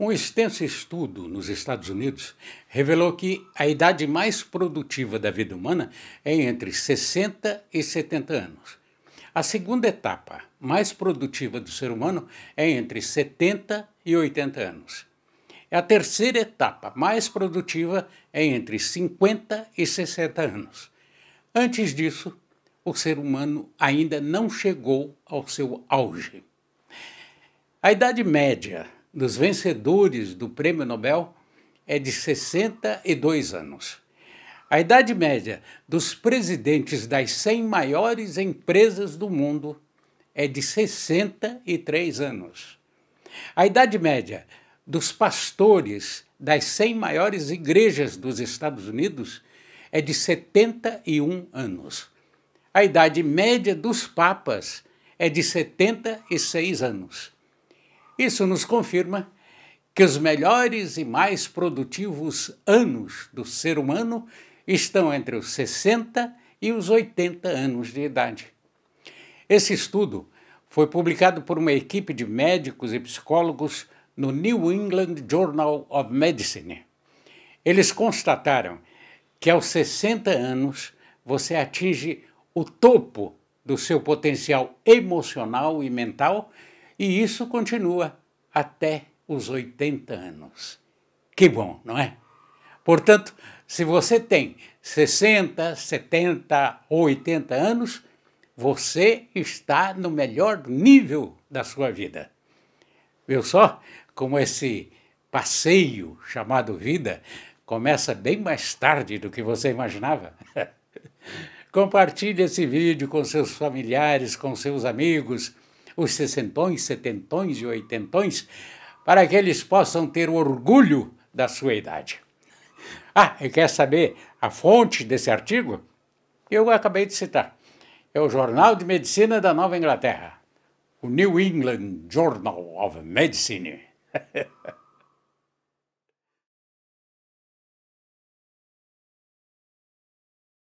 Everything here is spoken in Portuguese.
Um extenso estudo nos Estados Unidos revelou que a idade mais produtiva da vida humana é entre 60 e 70 anos. A segunda etapa mais produtiva do ser humano é entre 70 e 80 anos. A terceira etapa mais produtiva é entre 50 e 60 anos. Antes disso, o ser humano ainda não chegou ao seu auge. A idade média dos vencedores do Prêmio Nobel é de 62 anos. A idade média dos presidentes das 100 maiores empresas do mundo é de 63 anos. A idade média dos pastores das 100 maiores igrejas dos Estados Unidos é de 71 anos. A idade média dos papas é de 76 anos. Isso nos confirma que os melhores e mais produtivos anos do ser humano estão entre os 60 e os 80 anos de idade. Esse estudo foi publicado por uma equipe de médicos e psicólogos no New England Journal of Medicine. Eles constataram que aos 60 anos você atinge o topo do seu potencial emocional e mental e isso continua até os 80 anos. Que bom, não é? Portanto, se você tem 60, 70 ou 80 anos, você está no melhor nível da sua vida. Viu só como esse passeio chamado vida começa bem mais tarde do que você imaginava? Compartilhe esse vídeo com seus familiares, com seus amigos os sessentões, setentões e oitentões, para que eles possam ter orgulho da sua idade. Ah, e quer saber a fonte desse artigo? Eu acabei de citar. É o Jornal de Medicina da Nova Inglaterra, o New England Journal of Medicine.